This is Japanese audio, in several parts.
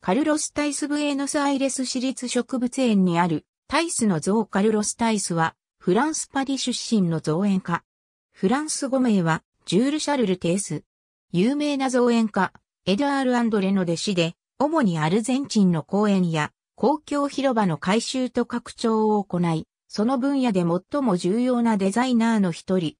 カルロス・タイス・ブエノス・アイレス市立植物園にあるタイスの像カルロス・タイスはフランス・パリ出身の造園家。フランス語名はジュール・シャルル・テース。有名な造園家、エアール・アンドレの弟子で、主にアルゼンチンの公園や公共広場の改修と拡張を行い、その分野で最も重要なデザイナーの一人。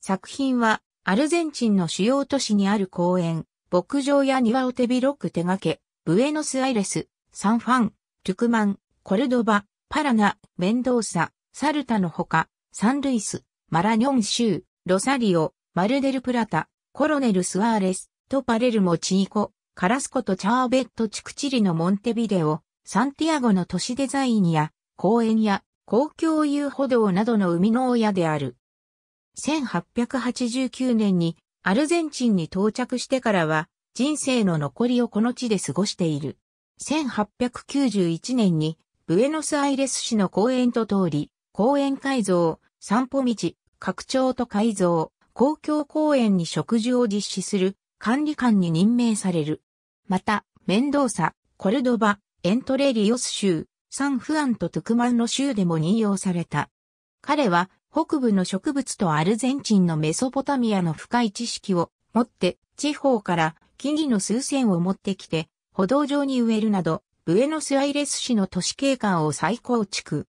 作品はアルゼンチンの主要都市にある公園、牧場や庭を手広く手掛け、ブエノスアイレス、サンファン、ルクマン、コルドバ、パラナ、メンドーサ、サルタのほか、サンルイス、マラニョン州、ロサリオ、マルデルプラタ、コロネルスアーレス、トパレルモチーコ、カラスコとチャーベットチクチリのモンテビデオ、サンティアゴの都市デザインや、公園や、公共遊歩道などの生みの親である。1889年にアルゼンチンに到着してからは、人生の残りをこの地で過ごしている。1891年に、ブエノスアイレス市の公園と通り、公園改造、散歩道、拡張と改造、公共公園に植樹を実施する管理官に任命される。また、メンドーサ、コルドバ、エントレリオス州、サンフアンとトゥクマンの州でも任用された。彼は北部の植物とアルゼンチンのメソポタミアの深い知識を持って地方から木々の数千を持ってきて、歩道上に植えるなど、ブエノスアイレス市の都市景観を再構築。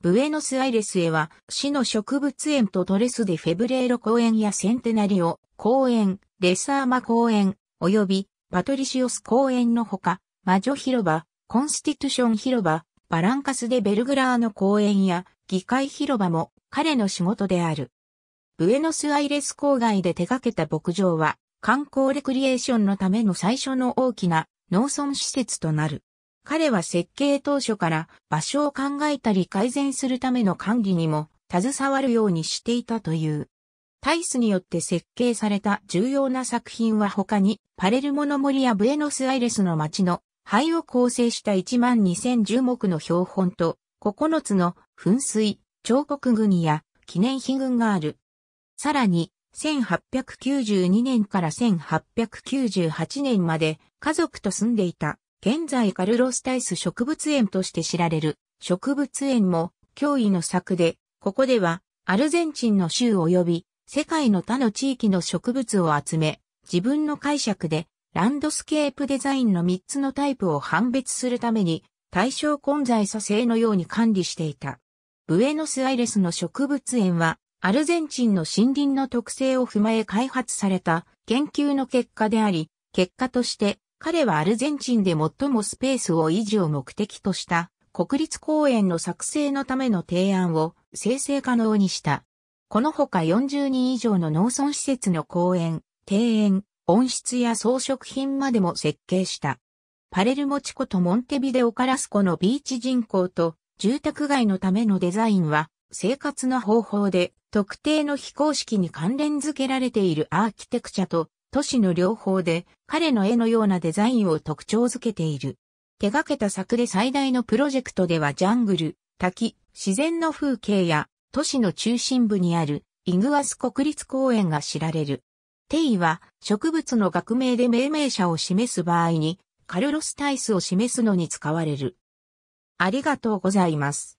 ブエノスアイレスへは、市の植物園とトレスでフェブレーロ公園やセンテナリオ公園、レサーマ公園、及びパトリシオス公園のほか、魔女広場、コンスティトション広場、バランカスでベルグラーの公園や議会広場も彼の仕事である。ブエノスアイレス郊外で手掛けた牧場は、観光レクリエーションのための最初の大きな農村施設となる。彼は設計当初から場所を考えたり改善するための管理にも携わるようにしていたという。タイスによって設計された重要な作品は他にパレルモの森やブエノスアイレスの街の灰を構成した1万2 0 0 0目の標本と9つの噴水、彫刻群や記念碑群がある。さらに1892年から1898年まで家族と住んでいた、現在カルロスタイス植物園として知られる植物園も脅威の策で、ここではアルゼンチンの州及び世界の他の地域の植物を集め、自分の解釈でランドスケープデザインの3つのタイプを判別するために対象混在組成のように管理していた。ブエノスアイレスの植物園はアルゼンチンの森林の特性を踏まえ開発された研究の結果であり、結果として彼はアルゼンチンで最もスペースを維持を目的とした国立公園の作成のための提案を生成可能にした。このほか40人以上の農村施設の公園、庭園、温室や装飾品までも設計した。パレルモチコとモンテビデオカラスコのビーチ人口と住宅街のためのデザインは生活の方法で特定の非公式に関連付けられているアーキテクチャと都市の両方で彼の絵のようなデザインを特徴づけている。手掛けた作で最大のプロジェクトではジャングル、滝、自然の風景や都市の中心部にあるイグアス国立公園が知られる。テイは植物の学名で命名者を示す場合にカルロス・タイスを示すのに使われる。ありがとうございます。